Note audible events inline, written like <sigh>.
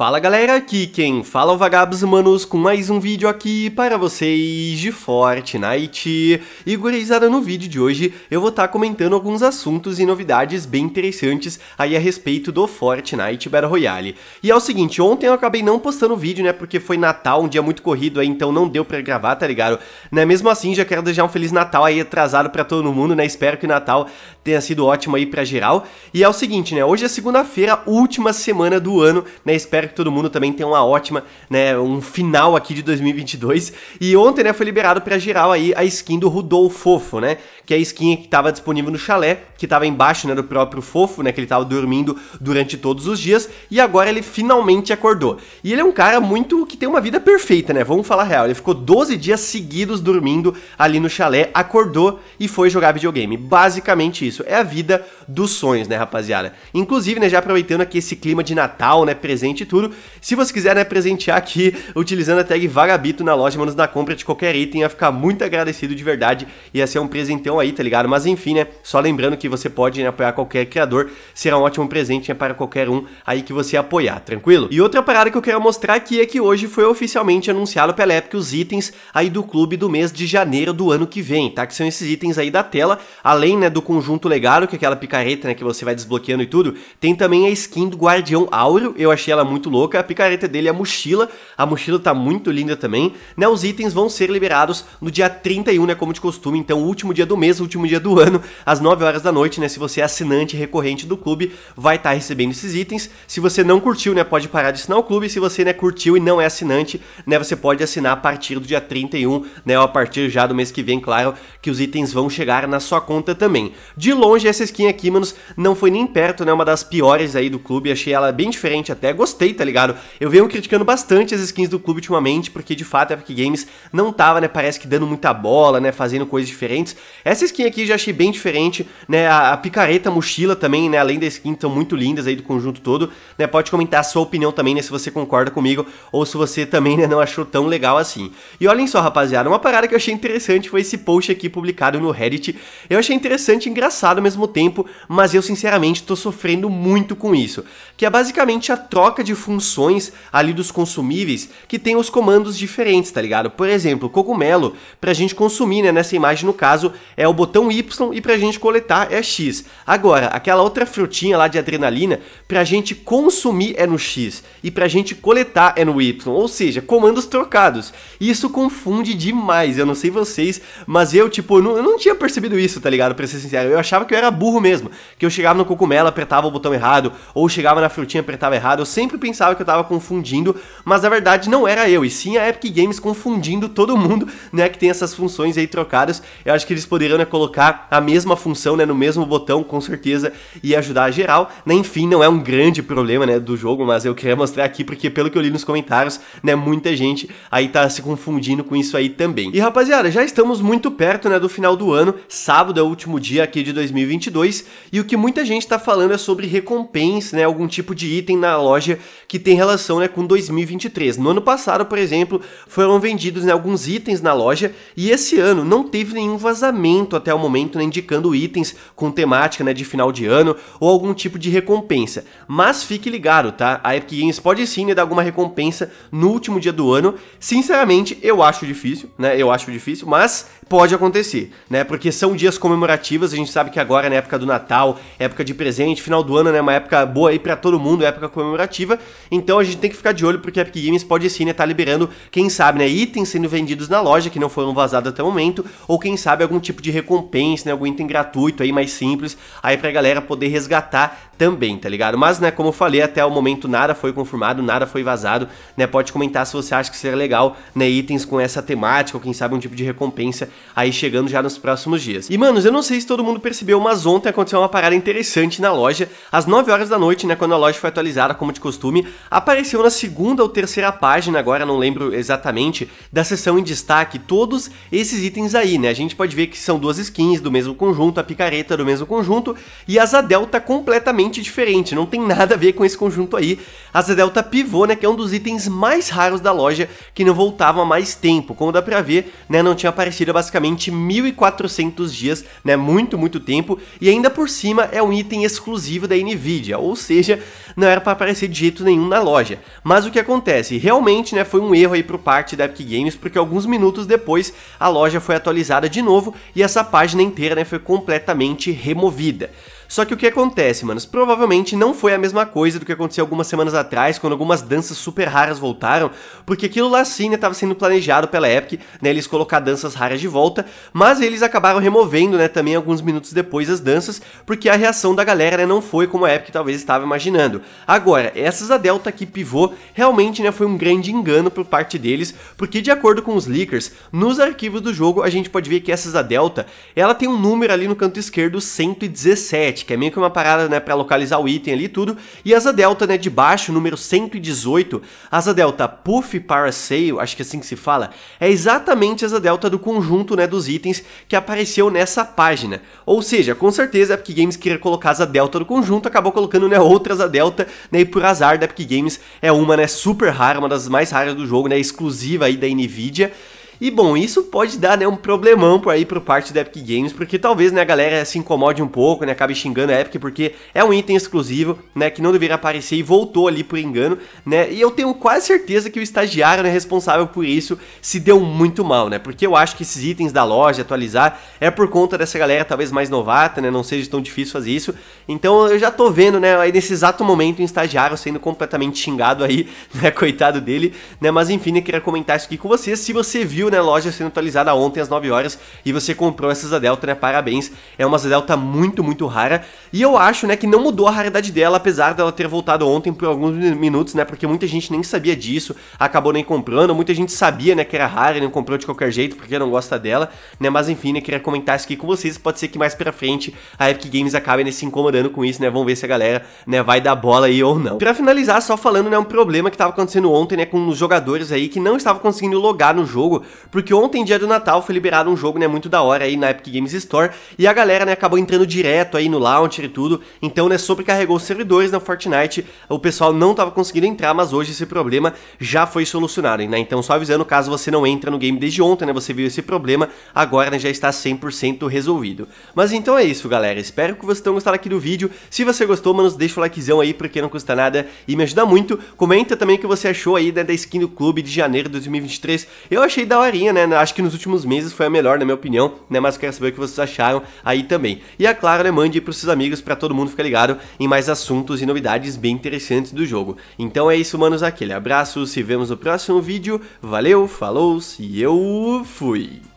Fala galera, aqui quem fala é o Vagabos Manos com mais um vídeo aqui para vocês de Fortnite. E gurizada, no vídeo de hoje eu vou estar tá comentando alguns assuntos e novidades bem interessantes aí a respeito do Fortnite Battle Royale. E é o seguinte, ontem eu acabei não postando vídeo, né, porque foi Natal, um dia muito corrido aí, então não deu pra gravar, tá ligado? Né, mesmo assim já quero desejar um Feliz Natal aí atrasado pra todo mundo, né, espero que o Natal tenha sido ótimo aí pra geral. E é o seguinte, né, hoje é segunda-feira, última semana do ano, né, espero que todo mundo também tenha uma ótima, né, um final aqui de 2022. E ontem, né, foi liberado para geral aí a skin do Rudolf Fofo, né, que é a skin que estava disponível no chalé, que estava embaixo, né, do próprio Fofo, né, que ele estava dormindo durante todos os dias, e agora ele finalmente acordou. E ele é um cara muito que tem uma vida perfeita, né, vamos falar real, ele ficou 12 dias seguidos dormindo ali no chalé, acordou e foi jogar videogame. Basicamente isso, é a vida dos sonhos, né, rapaziada. Inclusive, né, já aproveitando aqui esse clima de Natal, né, presente e tudo, futuro. Se você quiser né, presentear aqui utilizando a tag Vagabito na loja, manos, na compra de qualquer item, ia ficar muito agradecido de verdade. Ia ser um presentão aí, tá ligado? Mas enfim, né? Só lembrando que você pode né, apoiar qualquer criador, será um ótimo presente né, para qualquer um aí que você apoiar, tranquilo? E outra parada que eu quero mostrar aqui é que hoje foi oficialmente anunciado pela Epic os itens aí do clube do mês de janeiro do ano que vem, tá? Que são esses itens aí da tela, além né, do conjunto legado, que é aquela picareta né, que você vai desbloqueando e tudo, tem também a skin do Guardião Áureo, eu achei ela muito muito louca, a picareta dele é a mochila, a mochila tá muito linda também, né? Os itens vão ser liberados no dia 31, né, como de costume, então último dia do mês, último dia do ano, às 9 horas da noite, né, se você é assinante recorrente do clube, vai estar tá recebendo esses itens. Se você não curtiu, né, pode parar de assinar o clube, se você, né, curtiu e não é assinante, né, você pode assinar a partir do dia 31, né, ou a partir já do mês que vem, claro, que os itens vão chegar na sua conta também. De longe, essa skin aqui, manos, não foi nem perto, né, uma das piores aí do clube, achei ela bem diferente até, gostei tá ligado? Eu venho criticando bastante as skins do clube ultimamente, porque de fato a Epic Games não tava, né, parece que dando muita bola, né, fazendo coisas diferentes. Essa skin aqui já achei bem diferente, né, a, a picareta, a mochila também, né, além da skin, estão muito lindas aí do conjunto todo, né, pode comentar a sua opinião também, né, se você concorda comigo, ou se você também, né, não achou tão legal assim. E olhem só, rapaziada, uma parada que eu achei interessante foi esse post aqui publicado no Reddit, eu achei interessante e engraçado ao mesmo tempo, mas eu sinceramente tô sofrendo muito com isso, que é basicamente a troca de funções ali dos consumíveis que tem os comandos diferentes, tá ligado? Por exemplo, cogumelo, pra gente consumir, né, nessa imagem no caso, é o botão Y e pra gente coletar é X. Agora, aquela outra frutinha lá de adrenalina, pra gente consumir é no X e pra gente coletar é no Y, ou seja, comandos trocados. Isso confunde demais, eu não sei vocês, mas eu, tipo, não, eu não tinha percebido isso, tá ligado? Pra ser sincero, eu achava que eu era burro mesmo, que eu chegava no cogumelo, apertava o botão errado, ou chegava na frutinha, apertava errado, eu sempre pensei pensava que eu tava confundindo, mas na verdade não era eu, e sim a Epic Games confundindo todo mundo, né, que tem essas funções aí trocadas. Eu acho que eles poderiam né, colocar a mesma função, né, no mesmo botão, com certeza, e ajudar a geral. Né, enfim, não é um grande problema, né, do jogo, mas eu queria mostrar aqui porque pelo que eu li nos comentários, né, muita gente aí tá se confundindo com isso aí também. E rapaziada, já estamos muito perto, né, do final do ano. Sábado é o último dia aqui de 2022 e o que muita gente tá falando é sobre recompensa, né, algum tipo de item na loja que tem relação né, com 2023. No ano passado, por exemplo, foram vendidos né, alguns itens na loja e esse ano não teve nenhum vazamento até o momento né, indicando itens com temática né, de final de ano ou algum tipo de recompensa. Mas fique ligado, tá? A Epic Games pode sim né, dar alguma recompensa no último dia do ano. Sinceramente, eu acho difícil, né? Eu acho difícil, mas pode acontecer, né? Porque são dias comemorativos, a gente sabe que agora é na época do Natal, época de presente, final do ano, né, uma época boa aí para todo mundo, época comemorativa. Então a gente tem que ficar de olho porque a Epic Games pode sim estar né, tá liberando, quem sabe, né, itens sendo vendidos na loja que não foram vazados até o momento, ou quem sabe algum tipo de recompensa, né, algum item gratuito aí mais simples, aí pra galera poder resgatar também, tá ligado? Mas, né, como eu falei, até o momento nada foi confirmado, nada foi vazado, né? Pode comentar se você acha que seria legal, né, itens com essa temática, ou quem sabe um tipo de recompensa aí chegando já nos próximos dias. E, manos, eu não sei se todo mundo percebeu, mas ontem aconteceu uma parada interessante na loja. Às 9 horas da noite, né, quando a loja foi atualizada, como de costume, apareceu na segunda ou terceira página, agora não lembro exatamente, da seção em destaque todos esses itens aí, né? A gente pode ver que são duas skins do mesmo conjunto, a picareta do mesmo conjunto e a Zadelta tá delta completamente diferente, não tem nada a ver com esse conjunto aí. A Zadelta tá delta pivô, né, que é um dos itens mais raros da loja que não voltavam há mais tempo. Como dá pra ver, né, não tinha aparecido há basicamente 1400 dias, né, muito, muito tempo, e ainda por cima é um item exclusivo da Nvidia, ou seja, não era para aparecer de jeito nenhum nenhum na loja. Mas o que acontece? Realmente né, foi um erro aí por parte da Epic Games, porque alguns minutos depois a loja foi atualizada de novo e essa página inteira né, foi completamente removida. Só que o que acontece, manos? Provavelmente não foi a mesma coisa do que aconteceu algumas semanas atrás, quando algumas danças super raras voltaram, porque aquilo lá sim, né, sendo planejado pela Epic, né, eles colocar danças raras de volta, mas eles acabaram removendo, né, também alguns minutos depois as danças, porque a reação da galera, né, não foi como a Epic talvez estava imaginando. Agora, essas da Delta que pivô, realmente, né, foi um grande engano por parte deles, porque de acordo com os leakers, nos arquivos do jogo a gente pode ver que essas da Delta, ela tem um número ali no canto esquerdo 117, 7, que é meio que uma parada, né, para localizar o item ali e tudo. E asa delta, né, de baixo, número 118, asa delta Puff Parasail, acho que é assim que se fala, é exatamente asa delta do conjunto, né, dos itens que apareceu nessa página. Ou seja, com certeza a Epic Games queria colocar asa delta do conjunto, acabou colocando, né, outra asa delta, né, e por azar da Epic Games é uma, né, super rara, uma das mais raras do jogo, né, exclusiva aí da Nvidia. E bom, isso pode dar né, um problemão por aí por parte da Epic Games, porque talvez né, a galera se incomode um pouco, né, acabe xingando a Epic, porque é um item exclusivo, né, que não deveria aparecer e voltou ali por engano, né? E eu tenho quase certeza que o estagiário né, responsável por isso se deu muito mal, né? Porque eu acho que esses itens da loja atualizar é por conta dessa galera talvez mais novata, né? Não seja tão difícil fazer isso. Então eu já tô vendo, né, aí nesse exato momento um estagiário sendo completamente xingado aí, <laughs> né, coitado dele, né? Mas enfim, eu queria comentar isso aqui com vocês. Se você viu né? Loja sendo atualizada ontem às 9 horas e você comprou essa Delta, né? Parabéns. É uma Delta muito, muito rara. E eu acho, né, que não mudou a raridade dela, apesar dela ter voltado ontem por alguns minutos, né? Porque muita gente nem sabia disso, acabou nem comprando. Muita gente sabia, né, que era rara e não comprou de qualquer jeito porque não gosta dela, né? Mas enfim, né, queria comentar isso aqui com vocês. Pode ser que mais pra frente a Epic Games acabe né, se incomodando com isso, né? Vamos ver se a galera, né, vai dar bola aí ou não. Pra finalizar, só falando, né, um problema que tava acontecendo ontem, né, com os jogadores aí que não estavam conseguindo logar no jogo porque ontem, dia do Natal, foi liberado um jogo, né, muito da hora aí na Epic Games Store, e a galera, né, acabou entrando direto aí no launcher e tudo, então, né, sobrecarregou os servidores na Fortnite, o pessoal não tava conseguindo entrar, mas hoje esse problema já foi solucionado, né, então só avisando, caso você não entra no game desde ontem, né, você viu esse problema, agora, né, já está 100% resolvido. Mas então é isso, galera, espero que vocês tenham gostado aqui do vídeo, se você gostou, mano deixa o likezão aí, porque não custa nada e me ajuda muito, comenta também o que você achou aí, né, da skin do clube de janeiro de 2023, eu achei da hora né? Acho que nos últimos meses foi a melhor, na minha opinião, né? Mas quero saber o que vocês acharam aí também. E é claro, né, mande para os seus amigos para todo mundo ficar ligado em mais assuntos e novidades bem interessantes do jogo. Então é isso, manos, aquele abraço, se vemos no próximo vídeo. Valeu, falou e eu fui.